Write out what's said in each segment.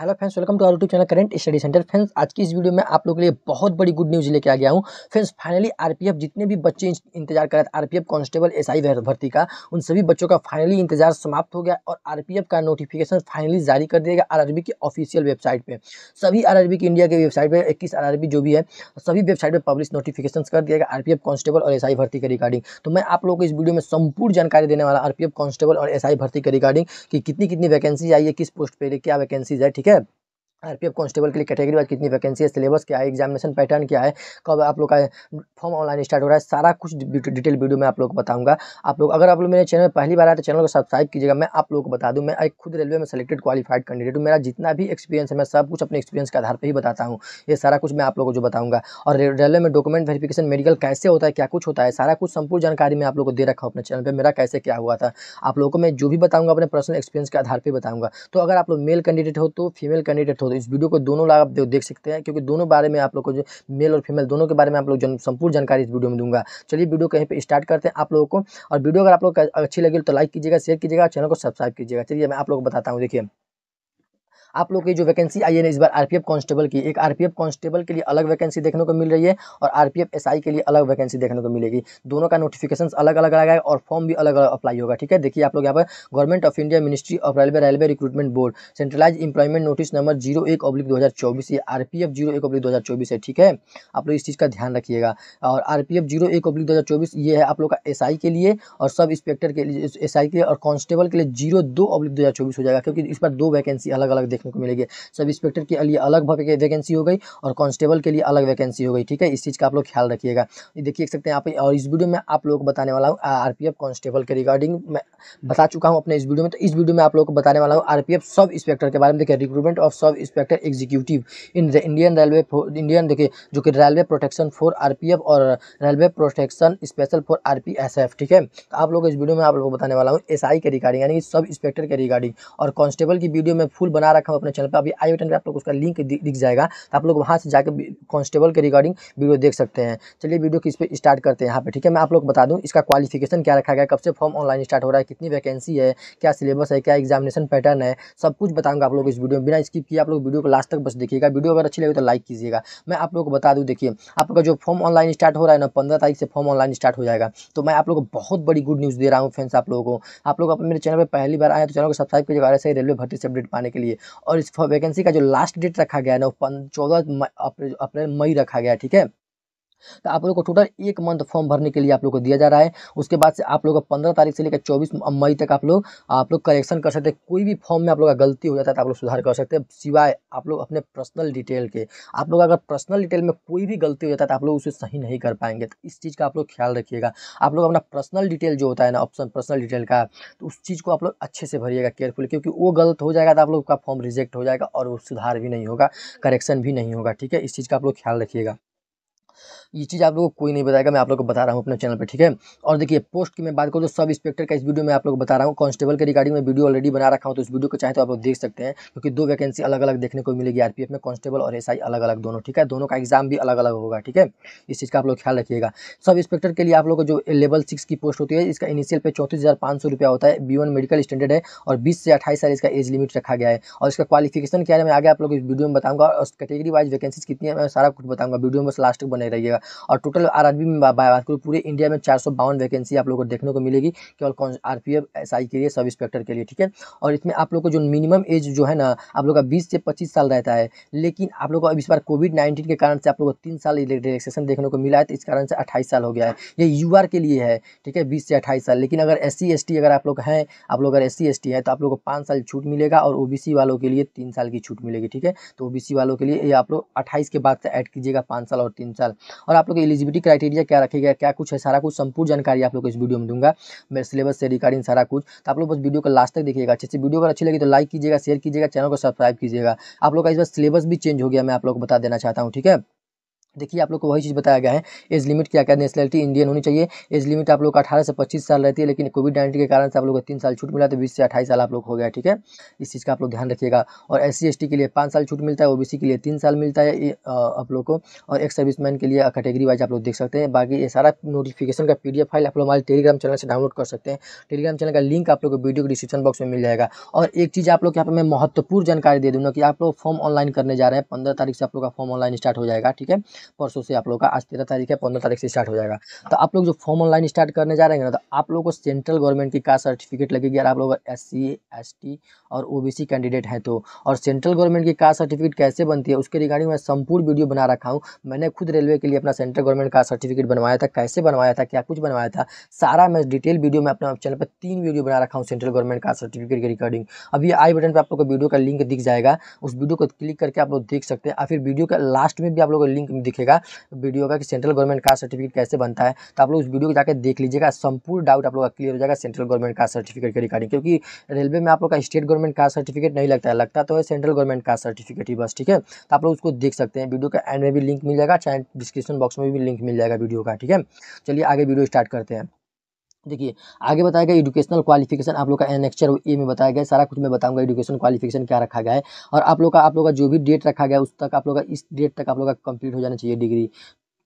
hello friends welcome to our YouTube channel current study centre friends आज की इस video में आप लोग के लिए बहुत बड़ी गुड न्यूज़ लेके आ गया हूँ फ्रेंड्स फाइनली आरपीएफ जितने भी बच्चे इंतजार कर रहे थे आरपीएफ कांस्टेबल एसआई भर्ती का उन सभी बच्चों का फाइनली इंतजार समाप्त हो गया और आर का नोटिफिकेशन फाइनली जारी कर दिया गया आर की ऑफिशियल वेबसाइट पर सभी आर की इंडिया की वेबसाइट पर इक्कीस आर जो भी है सभी वेबसाइट पर पब्लिश नोटिफिकेशन कर दिया गया आर कांस्टेबल और एस भर्ती के रिगार्डिंग तो मैं आप लोगों को इस वीडियो में संपूर्ण जानकारी देने वाला आर कांस्टेबल और एस भर्ती के रिगार्डिंग की कितनी कितनी वैकेंसी आई है किस पोस्ट पर क्या वैकेंसीज है ठीक है ठीक है आरपीएफ कांस्टेबल के लिए कैटेगरी वाइज कितनी वैकेंसी है सिलेबस क्या है एग्जामिनेशन पैटर्न क्या है कब आप लोग का फॉर्म ऑनलाइन स्टार्ट हो रहा है सारा कुछ डिटेल वीडियो मैं आप लोग को बताऊंगा आप लोग अगर आप लोग मेरे चैनल पहली बार आए तो चैनल को सब्सक्राइब कीजिएगा मैं आप लोग को बता दूँ मैं एक खुद रेलवे में सेलेक्टेड क्वालिफाइड कैंडिडेट हूँ मेरा जितना भी एक्सपीरियंस है मैं सब कुछ अपने एक्सपीरियंस के आधार पर ही बताता हूँ ये सारा कुछ मैं आप लोग को जो बताऊँगा और रेलवे में डॉक्यूमेंट वेरीफिकेशन मेडिकल कैसे होता है क्या कुछ होता है सारा कुछ संपूर्ण जानकारी मैं आप लोग को दे रखा हूँ अपने चैनल पर मेरा कैसे क्या हुआ था आप लोग को मैं जो भी बताऊँगा अपने पर्सनल एक्सपीरियंस के आधार पर बताऊँगा तो अगर आप लोग मेल कैंडिडेट हो तो फीमेल कैंडिडेट हो हो तो इस वीडियो को दोनों आप देख सकते हैं क्योंकि दोनों बारे में आप लोग को जो मेल और फीमेल दोनों के बारे में आप लोग संपूर्ण जानकारी इस वीडियो में दूंगा चलिए वीडियो कहीं पर स्टार्ट करते हैं आप लोगों को और वीडियो अगर आप लोग अच्छी लगे तो लाइक कीजिएगा शेयर कीजिएगा चैनल को सब्सक्राइब कीजिएगा चलिए मैं आप लोग को बताता हूँ देखिए आप लोग की जो वैकेंसी आई है इस बार आरपीएफ कांस्टेबल की एक आरपीएफ कांस्टेबल के लिए अलग वैकेंसी देखने को मिल रही है और आरपीएफ एसआई के लिए अलग वैकेंसी देखने को मिलेगी दोनों का नोटिफिकेशन अलग अलग गया और फॉर्म भी अलग अलग अप्लाई होगा ठीक है देखिए आप लोग यहाँ पर government of India ministry of railway railway recruitment board centralise employment notice number zero एक ऑब्लिक दो हज़ार चौबीस ये आर पी एफ जीरो एक दो हज़ार चौबीस है ठीक है आप लोग इस चीज़ का ध्यान रखिएगा और आर पी एफ जीरो एक ऑब्लिक दो हज़ार चौबीस ये है आप लोग का एस के लिए और सब इंस्पेक्टर के लिए एस आई के लिए और कॉन्स्टेबल के लिए जीरो दो ऑब्लिक दो हज़ार चौबीस हो जाएगा क्योंकि इस पर दो वैकेंसी अलग अलग देखने देखने को मिलेगी सब इंस्पेक्टर के लिए अलग वैकेंसी हो गई और कांस्टेबल के लिए अलग वैकेंसी हो गई ठीक है इस चीज़ का आप लोग ख्याल रखिएगा देखिए देख सकते हैं यहाँ पे और इस वीडियो में आप लोग बताने वाला हूँ आर कांस्टेबल के रिगार्डिंग मैं बता चुका हूँ अपने इस वीडियो में तो इस वीडियो में आप लोग को बताने वाला हूँ आर सब इंस्पेक्टर के बारे में देखिए recruitment of sub inspector executive in Indian railway Indian देखिए जो कि रेलवे प्रोटेक्शन फॉर आर और railway protection special for R ठीक है तो आप लोग इस वीडियो में आप लोग को बताने वाला हूँ एस के रिगार्डिंग यानी सब इंस्पेक्टर के रिगार्डिंग और कॉन्स्टेबल की वीडियो में फुल बना रखा रखा हूँ अपने चैनल पर अभी आई बटन पर आप लोग उसका लिंक दिख जाएगा तो आप लोग वहाँ से जाकर कॉन्स्टेबल के रिगार्डिंग वीडियो देख सकते हैं चलिए वीडियो किस पर स्टार्ट करते हैं यहाँ पर ठीक है मैं आप लोग बता दूँ इसका क्वालिफिकेशन क्या रखा गया कब से फॉर्म ऑनलाइन स्टार्ट हो रहा है कितनी वैकेंसी है क्या सिलेबस है क्या एग्जामिनेशन पैटर्न है सब कुछ बताऊँगा आप लोग इस वीडियो में बिना स्किप किए आप लोग वीडियो को लास्ट तक बस देखिएगा वीडियो अगर अच्छी लगे तो लाइक कीजिएगा मैं आप लोग को बता दूँ देखिए आपका जो फॉर्म ऑनलाइन स्टार्ट हो रहा है ना पंद्रह तारीख से फॉर्म ऑनलाइन स्टार्ट हो जाएगा तो मैं आप लोग को बहुत बड़ी गुड न्यूज़ दे रहा हूँ फ्रेंड्स आप लोगों को आप लोग अपने मेरे चैनल पर पहली बार आए तो चैनल को सब्सक्राइब कीजिएगा ऐसे ही रेलवे भर्ती से अपडेट पाने के लिए और इस वैकेंसी का जो लास्ट डेट रखा गया है ना वो चौदह अप्रैल मई रखा गया है ठीक है तो आप लोग को टोटल एक मंथ फॉर्म भरने के लिए आप लोग को दिया जा रहा है उसके बाद से आप लोग का पंद्रह तारीख से लेकर चौबीस मई तक आप लोग आप लोग करेक्शन कर सकते हैं कोई भी फॉर्म में आप लोग का गलती हो जाता है तो आप लोग सुधार कर सकते हैं सिवाय आप लोग अपने पर्सनल डिटेल के आप लोग अगर पर्सनल डिटेल में कोई भी गलती हो जाता है तो आप लोग उसे सही नहीं कर पाएंगे तो इस चीज़ का आप लोग ख्याल रखिएगा आप लोग अपना पर्सनल डिटेल जो होता है ना ऑप्शन पर्सनल डिटेल का तो उस चीज़ को आप लोग अच्छे से भरिएगा केयरफुल क्योंकि वो गलत हो जाएगा तो आप लोग का फॉर्म रिजेक्ट हो जाएगा और वो सुधार भी नहीं होगा करेक्शन भी नहीं होगा ठीक है इस चीज़ का आप लोग ख्याल रखिएगा ये चीज़ आप लोग को कोई नहीं बताएगा मैं आप लोग को बता रहा हूँ अपने चैनल पर ठीक है और देखिए पोस्ट की मैं बात करूँ तो सब इंस्पेक्टर का इस वीडियो में आप लोग बता रहा हूँ कॉन्स्टेबल के रिगार्डिंग में वीडियो ऑलरेडी बना रखा हूँ तो इस वीडियो को चाहे तो आप लोग देख सकते हैं क्योंकि दो वैकेंसी अलग अलग देखने को मिलेगी आरपीएफ में कॉन्स्टेबल और एस अलग अलग दोनों ठीक है दोनों का एग्जाम भी अलग अलग होगा ठीक है इस चीज़ का आप लोग ख्याल रखिएगा सब इंस्पेक्टर के लिए आप लोग को जो लेवल सिक्स की पोस्ट होती है इसका इनिशियल पे चौंतीस रुपया होता है बी मेडिकल स्टैंडर्ड है और बीस से अट्ठाईस साल इसका एज लिमिट रखा गया है और इसका क्वालिफिकेशन क्या है मैं आगे आप लोग इस वीडियो में बताऊंगा और कैटेगरी वाइज वैकेंसीज कितनी है मैं सारा कुछ बताऊँगा वीडियो में लास्ट तक बने रहिएगा जाएगा और टोटल आर में बात करूँ पूरे इंडिया में चार वैकेंसी आप लोगों को देखने को मिलेगी केवल कौन आर पी के लिए सब इंस्पेक्टर के लिए ठीक है और इसमें आप लोग को जो मिनिमम एज जो है ना आप लोग का बीस से पच्चीस साल रहता है लेकिन आप लोग को अब इस बार कोविड नाइन्टीन के कारण से आप लोग को तीन साल रिलेक्सेशन देखने को मिला है तो इस कारण से अट्ठाईस साल हो गया है ये यू के लिए है ठीक है बीस से अट्ठाईस साल लेकिन अगर एस सी अगर आप लोग हैं आप लोग अगर एस सी है तो आप लोग को पाँच साल छूट मिलेगा और ओ वालों के लिए तीन साल की छूट मिलेगी ठीक है तो ओ वालों के लिए ये आप लोग अट्ठाईस के बाद से ऐड कीजिएगा पाँच साल और तीन साल और आप लोग एलिजिबिलिटी क्राइटेरिया क्या रखेगा क्या कुछ है सारा कुछ संपूर्ण जानकारी आप लोग को इस वीडियो में दूंगा मेरे सिलेबस से रिगार्डिंग सारा कुछ तो आप लोग बस वीडियो को लास्ट तक देखिएगा अच्छे से वीडियो अगर अच्छी लगी तो लाइक कीजिएगा शेयर कीजिएगा चैनल को सब्सक्राइब कीजिएगा आप लोग का इस बार सिलेबस भी चेंज हो गया मैं आप लोग को बता देना चाहता हूँ ठीक है देखिए आप लोग को वही चीज़ बताया गया है एज लिमिट क्या क्या नेशनलिटी इंडियन होनी चाहिए एज लिमिट आप लोग का अठारह से पच्चीस साल रहती है लेकिन कोविड नाइन्टीन के कारण से आप लोग को तीन साल छूट मिला तो बीस से अठाईस साल आप लोग हो गया ठीक है इस चीज़ का आप लोग ध्यान रखिएगा और एस सी के लिए पाँच साल छूट मिलता है ओ के लिए तीन साल मिलता है आप लोग को और एक सर्विसमैन के लिए कैटेगरी वाइज आप लोग देख सकते हैं बाकी ये सारा नोटिफिकेशन का पी फाइल आप लोग हमारे टेलीग्राम चैनल से डाउनलोड कर सकते हैं टेलीग्राम चैनल का लिंक आप लोग को वीडियो के डिस्क्रिप्शन बॉक्स में मिल जाएगा और एक चीज़ आप लोग यहाँ पर मैं महत्वपूर्ण जानकारी दे दूँगा कि आप लोग फॉर्म ऑनलाइन करने जा रहे हैं पंद्रह तारीख से आप लोग का फॉर्म ऑनलाइन स्टार्ट हो जाएगा ठीक है परसों से आप लोग का आज तेरह तारीख है पंद्रह तारीख से स्टार्ट हो जाएगा तो आप लोग जो फॉर्म ऑनलाइन स्टार्ट करने जा रहे हैं ना तो आप लोग को सेंट्रल गवर्नमेंट की कास्ट सर्टिफिकेट लगेगी अगर आप लोग एस सी और ओ कैंडिडेट हैं तो और सेंट्रल गवर्नमेंट की कास्ट सर्टिफिकेट कैसे बनती है उसके रिगार्डिंग मैं संपूर्ण वीडियो बना रखा हूँ मैंने खुद रेलवे के लिए अपना सेंट्रल गवर्नमेंट कास्ट सर्टिफिकेट बनवाया था कैसे बनवाया था क्या कुछ बनवाया था सारा मैं डिटेल वीडियो में अपने चैनल पर तीन वीडियो बना रखा हूँ सेंट्रल गवर्नमेंट कास्ट सर्टिफिकेट के रिगार्डिंग अभी आई बटन पर आप लोग को वीडियो का लिंक दिख जाएगा उस वीडियो को क्लिक करके आप लोग देख सकते हैं या फिर वीडियो का लास्ट में भी आप लोग को लिंक दिख देखिएगा वीडियो का कि सेंट्रल गवर्नमेंट कास्ट सर्टिफिकेट कैसे बनता है तो आप लोग उस वीडियो को जाकर देख लीजिएगा संपूर्ण डाउट आप लोग का क्लियर हो जाएगा सेंट्रल गवर्नमेंट का सर्टिफिकेट के रिगार्डिंग क्योंकि रेलवे में आप लोग का स्टेट गवर्नमेंट कास्ट सर्टिफिकेट नहीं लगता है लगता तो है सेंट्रल गवर्नमेंट कास्ट सर्टिफिकेट ही बस ठीक है तो आप लोग उसको देख सकते हैं वीडियो का एंड में भी लिंक मिल जाएगा चाहे डिस्क्रिप्शन बॉक्स में भी लिंक मिल जाएगा वीडियो का ठीक है चलिए आगे वीडियो स्टार्ट करते हैं देखिए आगे बताया गया एजुकेशनल क्वालिफिकेशन आप लोग का एनेक्चर ए में बताया गया सारा कुछ मैं बताऊंगा एजुकेशन क्वालिफिकेशन क्या रखा गया है और आप लोग का आप लोग का जो भी डेट रखा गया उस तक आप लोग का इस डेट तक आप लोग का कंप्लीट हो जाना चाहिए डिग्री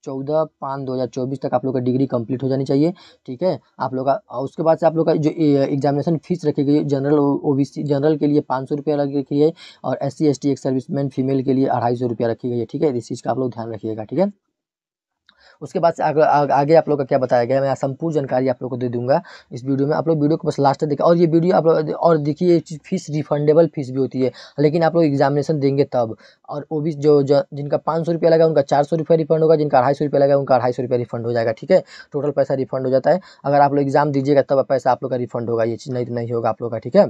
चौदह पाँच दो हज़ार चौबीस तक आप लोग का डिग्री कंप्लीट हो जानी चाहिए ठीक है आप लोग का उसके बाद से आप लोग का जो एग्जामिनेशन फीस रखी गई जनरल ओबीसी जनरल के लिए पाँच सौ रुपया रखी है और एस सी एस टी एक सर्विसमैन फीमेल के लिए अढ़ाई सौ रुपया रखी गई है ठीक है इस चीज़ का आप लोग ध्यान रखिएगा ठीक है उसके बाद से आग, आग, आगे आप लोग का क्या बताया गया मैं संपूर्ण जानकारी आप लोग को दे दूंगा इस वीडियो में आप लोग वीडियो को बस लास्ट देखें और ये वीडियो आप लोग और देखिए फीस रिफंडेबल फीस भी होती है लेकिन आप लोग एग्जामिनेशन देंगे तब और वो भी जो, जिनका पाँच सौ रुपया लगा उनका चार सौ रुपया रिफंड होगा जिनका अढ़ाई सौ रुपया लगा उनका अढ़ाई सौ रुपया रिफंड हो जाएगा ठीक है टोटल पैसा रिफंड हो जाता है अगर आप लोग एग्जाम दीजिएगा तब पैसा आप लोग का रिफंड होगा ये चीज़ नहीं होगा आप लोग का ठीक है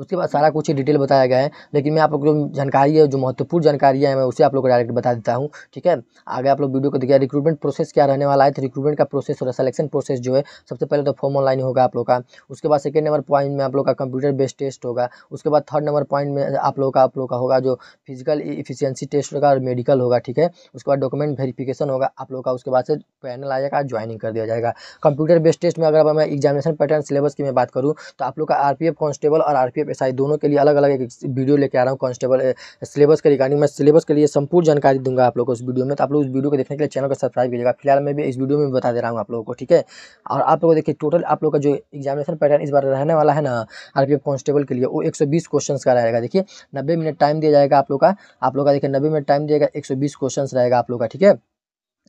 उसके बाद सारा कुछ डिटेल बताया गया है लेकिन मैं आप लोग को जानकारी है जो महत्वपूर्ण जानकारी है मैं उसे आप लोग को डायरेक्ट बता देता हूँ ठीक है आगे आप लोग वीडियो को देखिए रिक्रूटमेंट प्रोसेस क्या रहने वाला है तो रिक्रूटमेंट का प्रोसेस और सिलेक्शन प्रोसेस जो है सबसे पहले तो फॉर्म ऑनलाइन होगा आप लोग का उसके बाद सेकेंड नंबर पॉइंट में आप लोग का कंप्यूटर बेस्ड टेस्ट होगा उसके बाद थर्ड नंबर पॉइंट में आप लोग का आप लोग का होगा जो फिजिकल इफिशियंसी टेस्ट होगा और मेडिकल होगा ठीक है उसके बाद डॉक्यूमेंट वेरिफिकेशन होगा आप लोग का उसके बाद से पैनल आ जाएगा ज्वाइनिंग कर दिया जाएगा कंप्यूटर बेस्ड टेस्ट में अगर मैं एग्जामिनेशन पैटर्न सिलेबस की मैं बात करूँ तो आप लोग का आर कांस्टेबल और आरपीएफ एसआई दोनों के लिए अलग अलग एक वीडियो लेकर आ रहा हूँ कॉन्स्टेबल सिलेबस के रिगार्डिंग मैं सिलेबस के लिए संपूर्ण जानकारी दूंगा आप लोग को उस वीडियो में तो आप लोग उस वीडियो को देखने के लिए चैनल को सब्सक्राइब कीजिएगा फिलहाल मैं भी इस वीडियो में भी बता दे रहा हूँ आप लोगों को ठीक है और आप लोग देखिए टोटल आप लोग का जो एग्जामिनेशन पैटर्न इस बार रहने वाला है ना आर कांस्टेबल के लिए वो एक क्वेश्चन का रहेगा देखिए नब्बे मिनट टाइम दिया जाएगा आप लोग का आप लोग का देखिए नब्बे मिनट टाइम दिएगा एक क्वेश्चन रहेगा आप लोग का ठीक है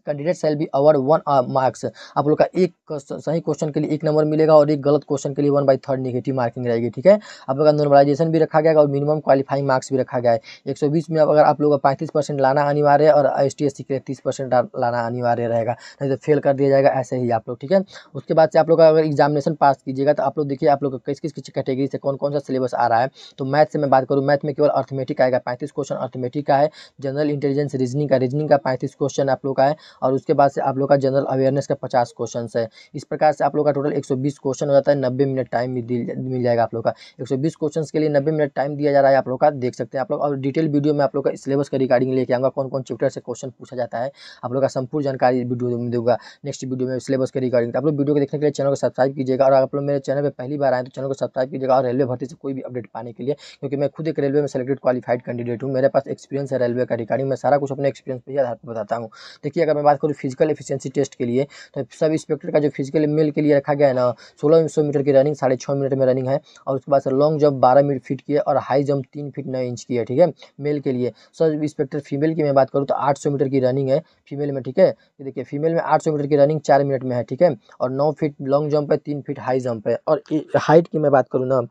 candidate shall be award one marks आप लोग का एक सही क्वेश्चन के लिए एक नंबर मिलेगा और एक गलत क्वेश्चन के लिए one by third negative marking रहेगी ठीक है आप लोग का नॉर्मलाइजेशन भी रखा गया और मिनिमम क्वालिफाइंग मार्क्स भी रखा गया है एक में अगर आप लोग का पैंतीस लाना अनिवार्य और एस टी के लिए तीस लाना अनिवार्य रहेगा नहीं तो फेल कर दिया जाएगा ऐसे ही आप लोग ठीक है उसके बाद से आप लोग का अगर एग्जामिनेशन पास कीजिएगा तो आप लोग देखिए आप लोग किस किस किस कैटेगरी से कौन कौन सा सिलेबस आ रहा है तो मैथ से मैं बात करूँ मैथ में केवल अर्थमेटिक आएगा पैंतीस क्वेश्चन अर्थमेटिक का है जनरल इंटेलिजेंस रीजनिंग का रीजनिंग का पैंतीस क्वेश्चन आप लोग का है और उसके बाद से आप लोग का जनरल अवेयरनेस का पचास क्वेश्चन है इस प्रकार से आप लोग का टोटल एक क्वेश्चन हो जाता है नब्बे मिनट टाइम मिल जाएगा आप लोग का एक क्वेश्चन के लिए नब्बे मिनट टाइम दिया जा रहा है आप लोग का देख सकते हैं आप लोग और डिटेल वीडियो में आप लोग का सिलेबस का रिगार्डिंग लेके आऊँगा कौन कौन चैप्टर से क्वेश्चन पूछा जाता है आप लोग का संपूर्ण जानकारी वीडियो में दूंगा नेक्स्ट वीडियो में सिलेबस के रिगार्डिंग आप लोग वीडियो को देखने के लिए चैनल को सब्सक्राइब कीजिएगा और आप लोग मेरे चैनल पर पहली बार आए तो चैनल को सब्सक्राइब कीजिएगा और रेलवे भर्ती से कोई भी अपडेट पाने के लिए क्योंकि मैं खुद एक रेलवे में सेलेक्टेड क्वालिफाइड कैंडिडेट हूँ मेरे पास एक्सपीरियंस है रेलवे का रिगार्डिंग मैं सारा कुछ अपने एक्सपीरियंस पर ही आधार पर बताता हूँ देखिए अगर मैं बात करूँ फिजिकल एफिशिएंसी टेस्ट के लिए तो सब इंस्पेक्टर का जो फिजिकल मेल के लिए रखा गया है ना सोलह सौ मीटर की रनिंग साढ़े छः मिनट में रनिंग है और उसके बाद सर लॉन्ग जंप बारह मिनट फीट की है और हाई जंप तीन फीट नौ इंच की है ठीक है मेल के लिए सब इंस्पेक्टर फीमेल की मैं बात करूँ तो आठ मीटर की रनिंग है फीमेल में ठीक है देखिए फीमेल में आठ मीटर की रनिंग चार मिनट में है ठीक है और नौ फीट लॉन्ग जंप है तीन फीट हाई जंप है और हाइट की मैं बात करूँ ना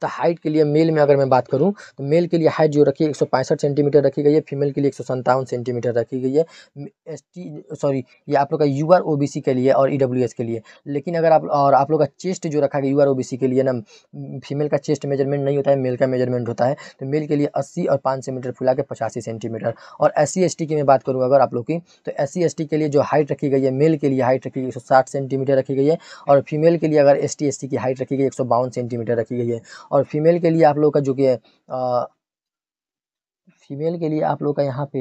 तो हाइट के लिए मेल में अगर मैं बात करूँ तो मेल के लिए हाइट जो रखी है एक सेंटीमीटर रखी गई है फीमेल के लिए एक सेंटीमीटर रखी गई है एस सॉरी ये आप लोग का यू आर के लिए और ई e के लिए लेकिन अगर आप और आप लोग का चेस्ट जो रखा गया यू आर के लिए ना फीमेल का चेस्ट मेजरमेंट नहीं होता है मेल का मेजरमेंट होता है तो मेल के लिए अस्सी और पाँच सेंटीमीटर फुला के पचासी सेंटीमीटर और एस सी e की मैं बात करूँ अगर आप लोग की तो एस सी e के लिए जो हाइट रखी गई है मेल के लिए हाइट रखी गई एक सेंटीमीटर रखी गई है और फीमेल के लिए अगर एस टी की हाइट रखी गई एक सेंटीमीटर रखी गई है हैं और फीमेल के लिए आप लोग का जो कि फीमेल के लिए आप लोग का यहाँ पे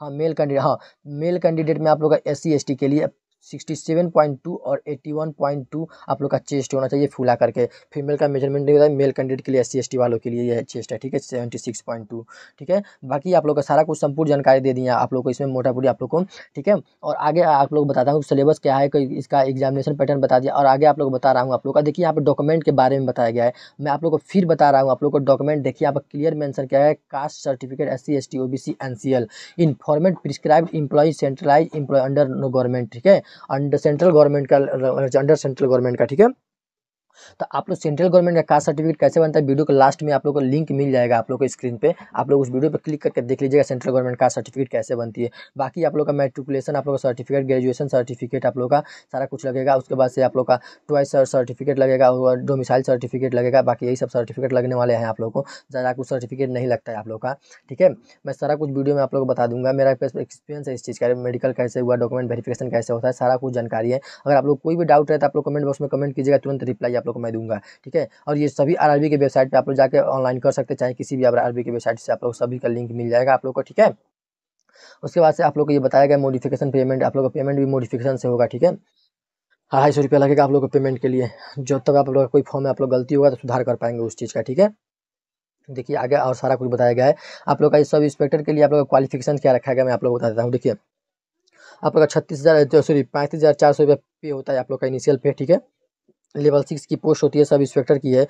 हाँ मेल कैंडिडेट हाँ मेल कैंडिडेट में आप लोग का एस सी के लिए सिक्सटी सेवन पॉइंट टू और एट्टी वन पॉइंट टू आप लोग का चेस्ट होना चाहिए फुला करके फीमेल का मेजरमेंट नहीं होता है मेल कैंडिडेट के लिए एस सी वालों के लिए यह चेस्ट है ठीक है सेवेंटी सिक्स पॉइंट टू ठीक है बाकी आप लोग का सारा कुछ संपूर्ण जानकारी दे दिया आप लोग को इसमें मोटा पूरी आप लोग को ठीक है और आगे आप लोग बताता हूँ सिलेबस क्या है इसका एग्जामिनेशन पैटर्न बता दिया और आगे आप लोग बता रहा हूँ आप लोग का देखिए यहाँ पर डॉक्यूमेंट के बारे में बताया गया है मैं आप लोग को फिर बता रहा हूँ आप लोग को डॉक्यूमेंट देखिए आप क्लियर मैंसन किया है caste certificate S C S T O B C N C L in format prescribe employ centralise employ under no government ठीक है अंडर सेंट्रल गवर्नमेंट का अंडर सेंट्रल गवर्नमेंट का ठीक है तो आप लोग सेंट्रल गवर्नमेंट का कास्ट सर्टिफिकेट कैसे बनता है वीडियो के लास्ट में आप लोग को लिंक मिल जाएगा आप लोग को स्क्रीन पे आप लोग उस वीडियो पर क्लिक करके देख लीजिएगा सेंट्रल गवर्नमेंट कास्ट सर्टिफिकेट कैसे बनती है बाकी आप लोग का मेट्रिकुलेशन आप लोग का सर्टिफिकेट ग्रेजुएशन सर्टिफिकेट आप लोग का सारा कुछ लगेगा उसके बाद से आप लोग का ट्वाइस सर्टिफिकेट लगेगा और डोमिसाइल सर्टिफिकेट लगेगा बाकी यही सब सर्टिफिकेट लगने वाले हैं आप लोग को ज़्यादा कुछ सर्टिफिकेट नहीं लगता है आप लोग का ठीक है मैं सारा कुछ वीडियो में आप लोग को बता दूंगा मेरा एक्सपीरियंस है इस चीज़ का मेडिकल कैसे हुआ डॉक्यूमेंट वेरीफिकेशन कैसे होता है सारा कुछ जानकारी है अगर आप लोग कोई भी डाउट है तो आप लोग कमेंट बॉक्स में कमेंट कीजिएगा तुरंत रिप्लाई आप लोग को मैं दूंगा ठीक है और ये सभी आर के वेबसाइट पर आप लोग जाकर ऑनलाइन कर सकते चाहे किसी भी आर के वेबसाइट से आप लोग सभी का लिंक मिल जाएगा आप लोग को ठीक है उसके बाद से आप लोग को ये बताया गया मोडिफिकेशन पेमेंट आप लोग का पेमेंट भी मोडिफिकेशन से होगा ठीक है अढ़ाई सौ रुपया लगेगा आप लोग को पेमेंट के लिए जब तक आप लोग का कोई फॉर्म में आप लोग गलती होगा तो सुधार कर पाएंगे उस चीज़ का ठीक है देखिए आगे और सारा कुछ बताया गया है आप लोग का इस सब इंस्पेक्टर के लिए आप लोग का क्वालिफिकेशन क्या रखा गया मैं आप लोग बता देता हूँ देखिए आप लोग का छत्तीस हज़ार सॉरी पैंतीस हज़ार चार सौ रुपये पे होता है आप लोग का इनिशियल पे ठीक है लेवल सिक्स की पोस्ट होती है सब इंस्पेक्टर की है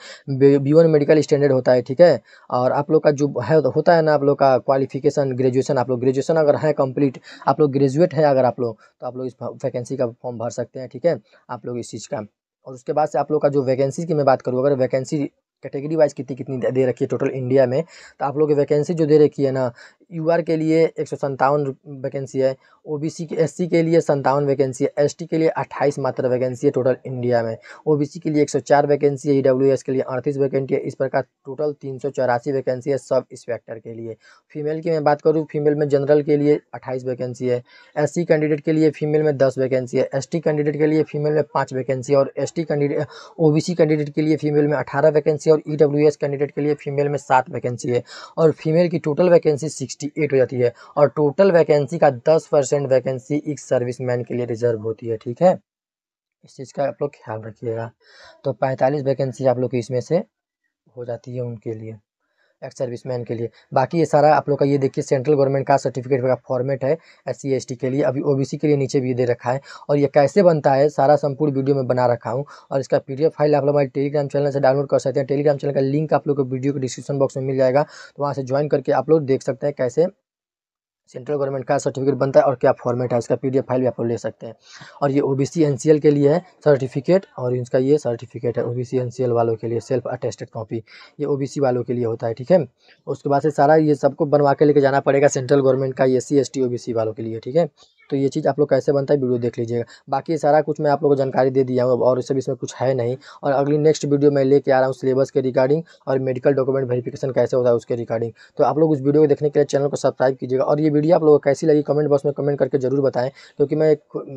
बी वन मेडिकल स्टैंडर्ड होता है ठीक है और आप लोग का जो है होता है ना आप लोग का क्वालिफिकेशन ग्रेजुएशन आप लोग ग्रेजुएशन अगर है कंप्लीट आप लोग ग्रेजुएट है अगर आप लोग तो आप लोग इस वैकेंसी का फॉर्म भर सकते हैं ठीक है आप लोग इस चीज़ का और उसके बाद से आप लोग का जो वैकेंसी की मैं बात करूँ अगर वैकेंसी कैटेगरी वाइज कितनी कितनी दे रखी है टोटल इंडिया में तो आप लोग वैकेंसी जो दे रखी है ना यू के लिए एक सौ सत्तावन वैकेंसी है ओ बी सी एस सी के लिए संतावन वैकेंसी है एस टी के लिए अट्ठाईस मात्र वैकेंसी है टोटल इंडिया में ओ बी सी के लिए एक सौ चार वैकेंसी है ई डब्ल्यू एस के लिए अड़तीस वैकेंसी है इस प्रकार टोटल तीन सौ चौरासी वैकेंसी है सब इंस्पेक्टर के लिए फीमेल की मैं बात करूँ फीमेल में जनरल के लिए अट्ठाईस वैकेंसी है एस सी कैंडिडेट के लिए फीमेल में दस वैकेंसी है एस टी कैंडिडेट के लिए फीमेल में पाँच वैकेंसी है और S T candidate O B C candidate के लिए फीमेल में अठारह वैकेंसी और ई डब्ल्यू एस कैंडिडेट के लिए फीमेल में सात वैकेंसी है और फीमेल की टोटल वैकेंसी सिक्स 68 हो जाती है और टोटल वैकेंसी का 10 परसेंट वैकेंसी एक सर्विसमैन के लिए रिजर्व होती है ठीक है इस चीज़ का आप लोग ख्याल रखिएगा तो 45 वैकेंसी आप लोग इसमें से हो जाती है उनके लिए एक्स मैन के लिए बाकी ये सारा आप लोग का ये देखिए सेंट्रल गवर्नमेंट का सर्टिफिकेट का फॉर्मेट है एस सी के लिए अभी ओ के लिए नीचे भी ये दे रखा है और ये कैसे बनता है सारा संपूर्ण वीडियो में बना रखा हूँ और इसका पी फाइल आप लोग हमारे टेलीग्राम चैनल से डाउनलोड कर सकते हैं टेलीग्राम चैनल का लिंक आप लोग को वीडियो के डिस्क्रिप्शन बॉक्स में मिल जाएगा तो वहाँ से ज्वाइन करके आप लोग देख सकते हैं कैसे सेंट्रल गवर्नमेंट का सर्टिफिकेट बनता है और क्या फॉर्मेट है उसका पीडीएफ फाइल भी आप ले सकते हैं और ये ओबीसी एनसीएल के लिए है सर्टिफिकेट और इसका ये सर्टिफिकेट है ओबीसी एनसीएल वालों के लिए सेल्फ अटेस्टेड कॉपी ये ओबीसी वालों के लिए होता है ठीक है उसके बाद से सारा ये सबको बनवा के लेके जाना पड़ेगा सेंट्रल गवर्नमेंट का ये सी एस वालों के लिए ठीक है तो ये चीज़ आप लोग कैसे बनता है वीडियो देख लीजिएगा बाकी सारा कुछ मैं आप लोगों को जानकारी दे दिया हूँ और इससे इसमें कुछ है नहीं और अगली नेक्स्ट वीडियो मैं लेके आ रहा हूँ सिलेबस के रिगार्डिंग और मेडिकल डॉक्यूमेंट वेरिफिकेशन कैसे होता है उसके रिगार्डिंग तो आप लोग उस वीडियो को देखने के लिए चैनल को सब्सक्राइब कीजिएगा और ये वीडियो आप लोगों को कैसी लगी कमेंट बॉक्स में कमेंट करके जरूर बताएँ क्योंकि मैं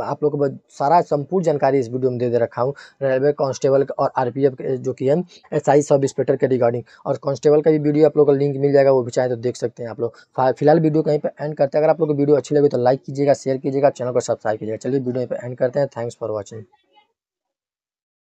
आप लोग को सारा संपूर्ण जानकारी इस वीडियो में दे दे रखा हूँ रेलवे कॉन्स्टेबल और आरपीएफ जो कि है एसआई सब इंस्पेक्टर के रिगार्डिंग और कॉन्स्टेबल का भी वीडियो आप लोग का लिंक मिल जाएगा वो भी चाहे तो देख सकते हैं आप लोग फिलहाल वीडियो कहीं पर एंड करते हैं अगर आप लोग को वीडियो अच्छी लगे तो लाइक कीजिएगा शेयर कीजिएगा चैनल को सब्सक्राइब कीजिएगा चलिए वीडियो पे एंड करते हैं थैंक्स फॉर वॉचिंग